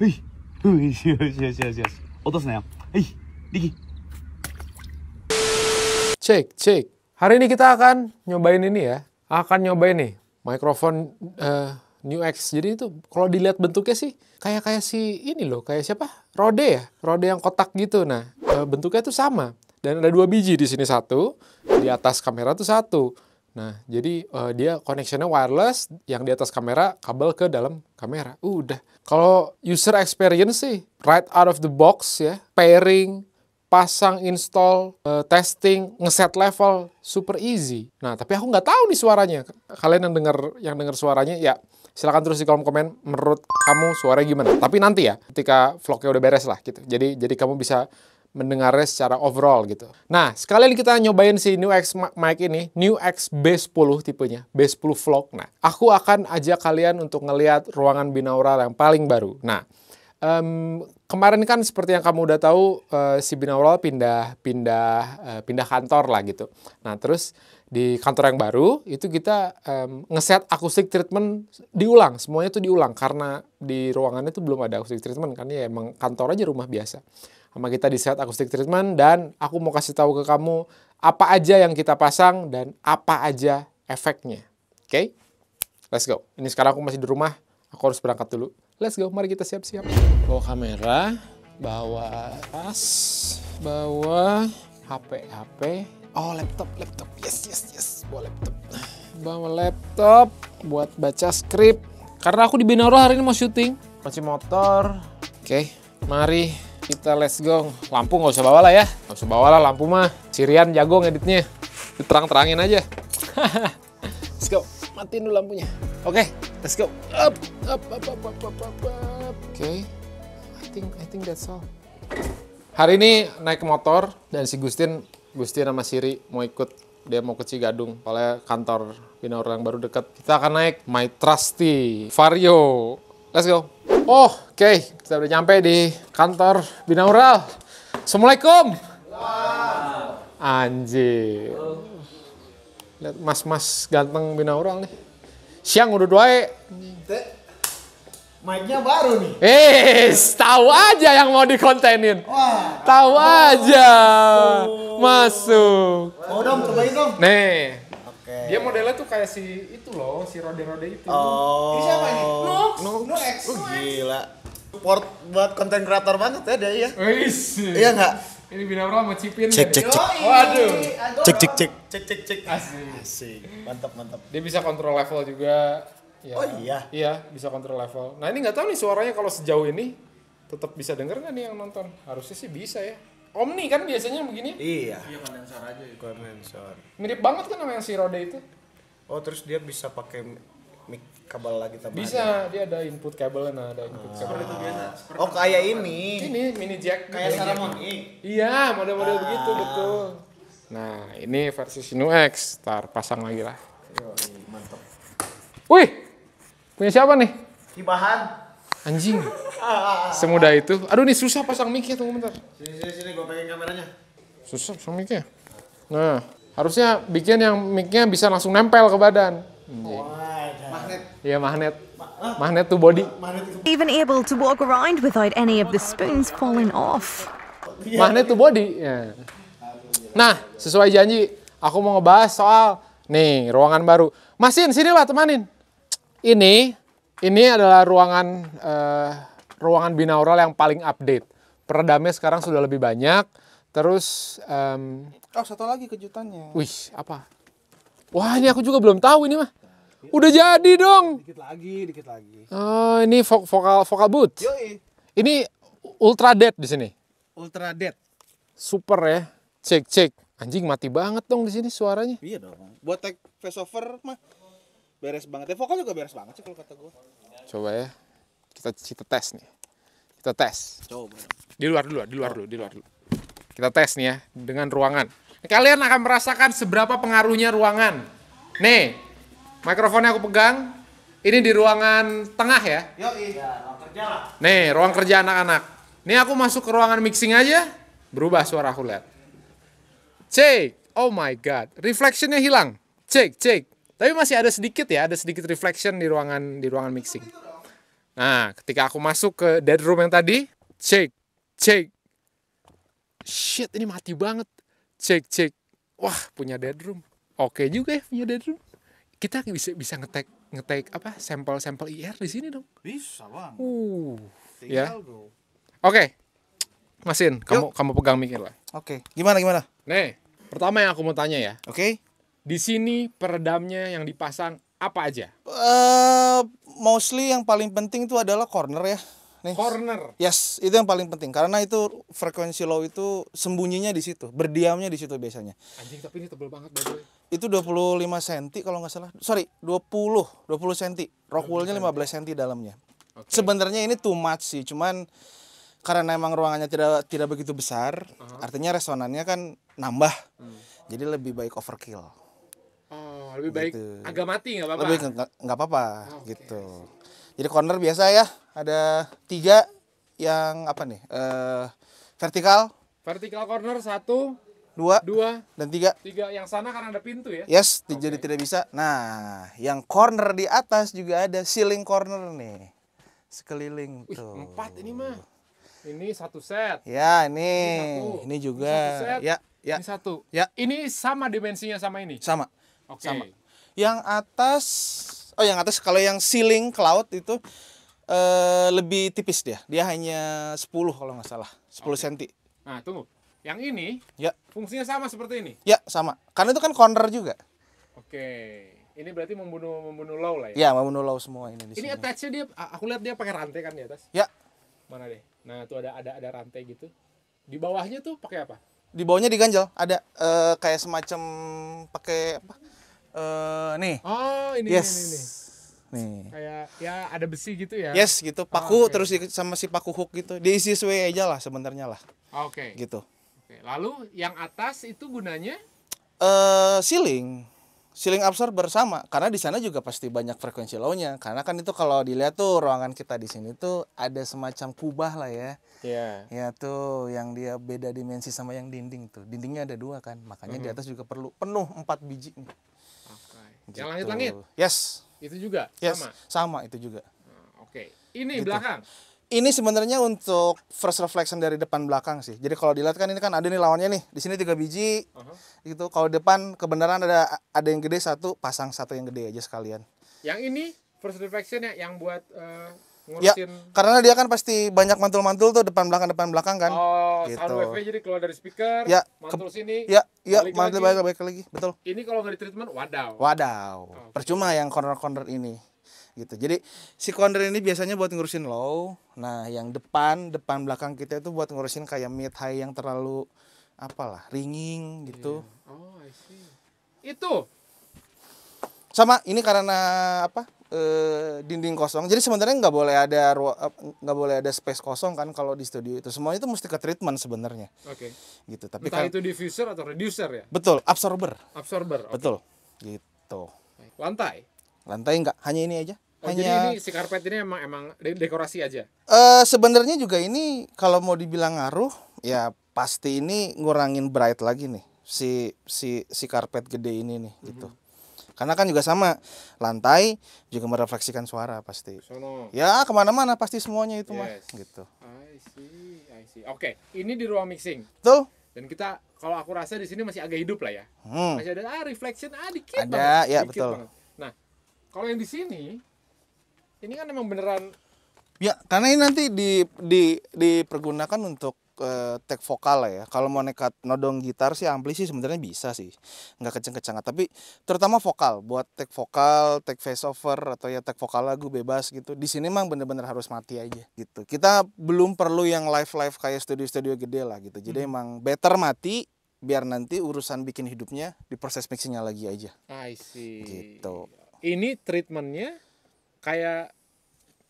はい。うん、よしよしよしよしよし。落とすなよ。はい。Diki. Cek, cek. Hari ini kita akan nyobain ini ya. Akan nyobain nih mikrofon uh, New X. Jadi itu kalau dilihat bentuknya sih kayak kayak si ini loh, kayak siapa? Rode ya, Rode yang kotak gitu. Nah, uh, bentuknya tuh sama. Dan ada dua biji di sini satu, di atas kamera tuh satu. Nah, jadi uh, dia connectionnya wireless, yang di atas kamera kabel ke dalam kamera. Uh, udah. Kalau user experience sih, right out of the box ya, pairing, pasang, install, uh, testing, ngeset level, super easy. Nah, tapi aku nggak tahu nih suaranya. Kalian yang dengar yang dengar suaranya, ya silahkan terus di kolom komen menurut kamu suaranya gimana. Tapi nanti ya, ketika vlognya udah beres lah gitu. Jadi jadi kamu bisa mendengarnya secara overall gitu. Nah, sekalian kita nyobain si New X mic ini, New X B10 tipenya, B10 Vlog. Nah, aku akan ajak kalian untuk ngelihat ruangan binaural yang paling baru. Nah, um, kemarin kan seperti yang kamu udah tahu uh, si binaural pindah pindah uh, pindah kantor lah gitu. Nah, terus di kantor yang baru itu kita um, ngeset akustik treatment diulang semuanya tuh diulang karena di ruangannya tuh belum ada akustik treatment kan ya emang kantor aja rumah biasa sama kita di Sehat akustik Treatment dan aku mau kasih tahu ke kamu apa aja yang kita pasang dan apa aja efeknya. Oke? Okay? Let's go. Ini sekarang aku masih di rumah, aku harus berangkat dulu. Let's go, mari kita siap-siap. Bawa kamera, bawa tas, bawa HP, HP. Oh, laptop, laptop. Yes, yes, yes. Bawa laptop. Bawa laptop buat baca skrip. Karena aku di Binaro hari ini mau syuting. Kunci motor. Oke, okay, mari kita let's go lampu nggak usah bawa lah ya nggak usah bawa lah lampu mah Sirian jago ngeditnya diterang-terangin aja let's go matiin dulu lampunya oke okay, let's go up up up up up up up, oke okay. I think I think that's all hari ini naik motor dan si Gustin Gustin sama Siri mau ikut dia mau ke Cigadung oleh kantor bina orang baru dekat kita akan naik my trusty Vario let's go Oh, oke, okay. kita udah nyampe di kantor binaural. Assalamualaikum. Wow. Anjir. Lihat mas-mas ganteng binaural nih. Siang udah dua. Eh. Mic-nya baru nih. Eh, tahu aja yang mau dikontenin. Wah. Tahu oh. aja. Masuk. oh, dong, dong. Nih. Oke. Dia modelnya tuh kayak si itu loh, si rode-rode itu. Oh. Ini siapa ini? Oh, gila. Support buat konten kreator banget ya dia ya. Wis. Iya enggak? Ini Bina orang mau Cipin. Cek cek cek. Waduh. Cek cek cek. Cek cek cek. Asik. Asik. Mantap mantap. Dia bisa kontrol level juga. Ya, oh iya. Iya, bisa kontrol level. Nah, ini nggak tahu nih suaranya kalau sejauh ini tetap bisa denger nggak nih yang nonton? Harusnya sih bisa ya. Omni kan biasanya begini? Iya. Iya kondensor aja ya. Gitu. Kondensor. Mirip banget kan sama yang si roda itu. Oh, terus dia bisa pakai mic kabel lagi tambah bisa ada. dia ada input kabel nah ada input ah. kabel itu biasa oh kayak ini ini mini jack gitu. kayak saramon iya model-model ah. begitu betul nah ini versi Sinu X tar pasang lagi lah mantap wih punya siapa nih Kibahan anjing semudah itu aduh ini susah pasang mic ya tunggu bentar sini sini sini gue pegang kameranya susah pasang mic ya nah harusnya bikin yang mic-nya bisa langsung nempel ke badan anjing. Wow. Iya magnet. Magnet to body. Even able to walk around without any of the spoons falling off. Magnet to body. Yeah. Nah, sesuai janji, aku mau ngebahas soal nih ruangan baru. Masin, sini lah temanin. Ini, ini adalah ruangan uh, ruangan binaural yang paling update. Peredamnya sekarang sudah lebih banyak. Terus, um, oh satu lagi kejutannya. Wih, apa? Wah, ini aku juga belum tahu ini mah. Iya. Udah jadi dong. Dikit lagi, dikit lagi. Oh, ini vo vokal vokal boot. Ini ultra dead di sini. Ultra dead. Super ya. Cek cek. Anjing mati banget dong di sini suaranya. Iya dong. Buat take face over mah beres banget. Ya, vokal juga beres banget sih kalau kata gue. Coba ya. Kita kita tes nih. Kita tes. Coba. Di luar dulu, di luar dulu, di luar dulu. Kita tes nih ya dengan ruangan. Kalian akan merasakan seberapa pengaruhnya ruangan. Nih, Mikrofonnya aku pegang. Ini di ruangan tengah ya. Yo, iya, ruang kerja lah. Nih, ruang kerja anak-anak. Nih aku masuk ke ruangan mixing aja, berubah suara aku lihat. Cek. Oh my god, reflectionnya hilang. Cek, cek. Tapi masih ada sedikit ya, ada sedikit reflection di ruangan di ruangan mixing. Nah, ketika aku masuk ke dead room yang tadi, cek, cek. Shit, ini mati banget. Cek, cek. Wah, punya dead room. Oke okay juga ya punya dead room kita bisa bisa ngetek ngetek apa sampel-sampel IR di sini dong. Bisa, Bang. Uh. Tinggal, ya. Oke. Okay. Masin, Yuk. kamu kamu pegang mikir lah. Oke. Okay. Gimana gimana? Nih, pertama yang aku mau tanya ya. Oke. Okay. Di sini peredamnya yang dipasang apa aja? Uh, mostly yang paling penting itu adalah corner ya. Nih. Corner. Yes, itu yang paling penting karena itu frekuensi low itu sembunyinya di situ, berdiamnya di situ biasanya. Anjing tapi ini tebel banget by itu 25 cm kalau nggak salah. Sorry, 20, 20 cm. Rockwoolnya 15 cm dalamnya. Okay. Sebenarnya ini too much sih, cuman karena emang ruangannya tidak tidak begitu besar, uh -huh. artinya resonannya kan nambah. Hmm. Jadi lebih baik overkill. Oh, lebih baik gitu. agak mati nggak apa-apa. Lebih nggak apa-apa oh, gitu. Jadi corner biasa ya, ada tiga yang apa nih? Uh, vertikal. Vertikal corner satu, dua, dua dan tiga. Tiga yang sana karena ada pintu ya. Yes, okay. jadi tidak bisa. Nah, yang corner di atas juga ada ceiling corner nih, sekeliling Wih, tuh. Empat ini mah. Ini satu set. Ya, ini. Ini, satu. ini juga. Ini satu set. Ya, ya. Ini satu. Ya. Ini sama dimensinya sama ini. Sama. Oke. Okay. Yang atas, oh yang atas kalau yang ceiling cloud itu eh, lebih tipis dia. Dia hanya 10 kalau nggak salah, 10 okay. cm. Nah, tunggu yang ini ya. fungsinya sama seperti ini. Ya, sama. Karena itu kan corner juga. Oke. Ini berarti membunuh membunuh low lah ya. Ya, membunuh low semua ini di Ini sini. attach dia aku lihat dia pakai rantai kan di atas. Ya. Mana deh? Nah, itu ada ada ada rantai gitu. Di bawahnya tuh pakai apa? Di bawahnya diganjel, ada uh, kayak semacam pakai apa? Uh, nih. Oh, ini yes. ini, ini, ini. Nih. Kayak ya ada besi gitu ya. Yes, gitu. Ah, paku oh, okay. terus sama si paku hook gitu. Diisi sesuai aja lah sebenarnya lah. Ah, oke. Okay. Gitu. Oke, lalu yang atas itu gunanya? Uh, ceiling ceiling absorber sama karena di sana juga pasti banyak frekuensi low-nya karena kan itu kalau dilihat tuh ruangan kita di sini tuh ada semacam kubah lah ya Iya. Yeah. ya tuh yang dia beda dimensi sama yang dinding tuh dindingnya ada dua kan makanya mm -hmm. di atas juga perlu penuh empat biji okay. gitu. yang langit langit yes itu juga yes. sama sama itu juga oke okay. ini gitu. belakang ini sebenarnya untuk first reflection dari depan belakang sih. Jadi kalau dilihat kan ini kan ada nih lawannya nih. Di sini tiga biji. Uh -huh. Gitu. Kalau depan kebenaran ada ada yang gede satu, pasang satu yang gede aja sekalian. Yang ini first reflection ya yang buat uh, ngurusin. Ya, karena dia kan pasti banyak mantul-mantul tuh depan belakang depan belakang kan. Oh, gitu. sound jadi keluar dari speaker, ya, mantul ke, sini. Ya, ya, mantul baik-baik lagi. Betul. Ini kalau nggak di treatment wadaw. Wadaw. Oh, Percuma yang corner-corner ini gitu. Jadi si konder ini biasanya buat ngurusin low. Nah, yang depan, depan belakang kita itu buat ngurusin kayak mid high yang terlalu apalah, ringing gitu. Yeah. Oh, I see. Itu sama ini karena apa? E, dinding kosong. Jadi sebenarnya nggak boleh ada nggak boleh ada space kosong kan kalau di studio itu. Semuanya itu mesti ke treatment sebenarnya. Oke. Okay. Gitu. Tapi kan, itu diffuser atau reducer ya? Betul, absorber. Absorber. Okay. Betul. Gitu. Lantai? Lantai enggak, hanya ini aja. Oh, hanya jadi ini si karpet ini emang emang dekorasi aja. Eh uh, sebenarnya juga ini kalau mau dibilang ngaruh ya pasti ini ngurangin bright lagi nih si si si karpet gede ini nih mm -hmm. gitu. Karena kan juga sama lantai juga merefleksikan suara pasti. Sono. Ya kemana-mana pasti semuanya itu yes. mah gitu. I see, I see. Oke, okay. ini di ruang mixing. tuh dan kita kalau aku rasa di sini masih agak hidup lah ya hmm. masih ada ah reflection ah dikit ada banget, ya dikit betul banget. nah kalau yang di sini ini kan emang beneran ya karena ini nanti di di dipergunakan untuk uh, eh, tek vokal lah ya kalau mau nekat nodong gitar sih ampli sih sebenarnya bisa sih nggak kenceng kenceng tapi terutama vokal buat tek vokal tek face over atau ya tek vokal lagu bebas gitu di sini emang bener-bener harus mati aja gitu kita belum perlu yang live live kayak studio-studio gede lah gitu jadi hmm. emang better mati biar nanti urusan bikin hidupnya di proses mixingnya lagi aja. I see. Gitu. Ini treatmentnya kayak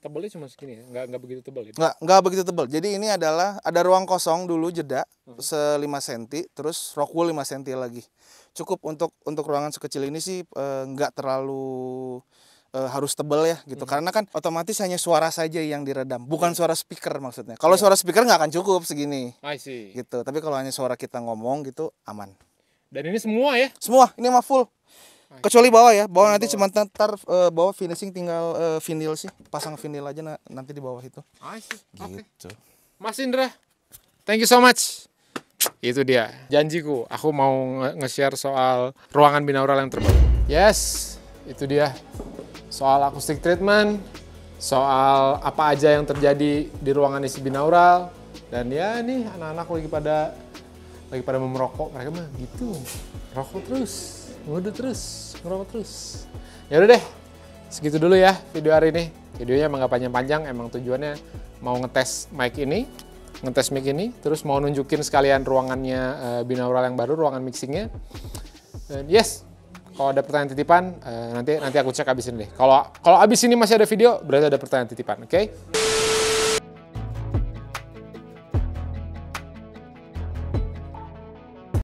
tebelnya cuma segini ya nggak nggak begitu tebel gitu. Ya? nggak nggak begitu tebel jadi ini adalah ada ruang kosong dulu jeda hmm. se 5 senti terus rock wool 5 cm lagi cukup untuk untuk ruangan sekecil ini sih e, nggak terlalu e, harus tebel ya gitu hmm. karena kan otomatis hanya suara saja yang diredam bukan hmm. suara speaker maksudnya kalau iya. suara speaker nggak akan cukup segini I see. gitu tapi kalau hanya suara kita ngomong gitu aman dan ini semua ya semua ini mah full kecuali bawah ya bawah nanti cuma ntar uh, bawah finishing tinggal eh, vinyl sih pasang vinyl aja na nanti di bawah itu gitu Mas Indra thank you so much itu dia janjiku aku mau nge-share soal ruangan binaural yang terbaru yes itu dia soal acoustic treatment soal apa aja yang terjadi di ruangan isi binaural dan ya nih anak-anak lagi pada lagi pada memerokok mereka mah gitu rokok terus Waduh terus, ngerawat terus. Ya udah deh, segitu dulu ya video hari ini. Videonya emang gak panjang-panjang, emang tujuannya mau ngetes mic ini, ngetes mic ini, terus mau nunjukin sekalian ruangannya uh, binaural yang baru, ruangan mixingnya. Dan yes, kalau ada pertanyaan titipan uh, nanti nanti aku cek abis ini deh. Kalau kalau abis ini masih ada video berarti ada pertanyaan titipan, oke? Okay?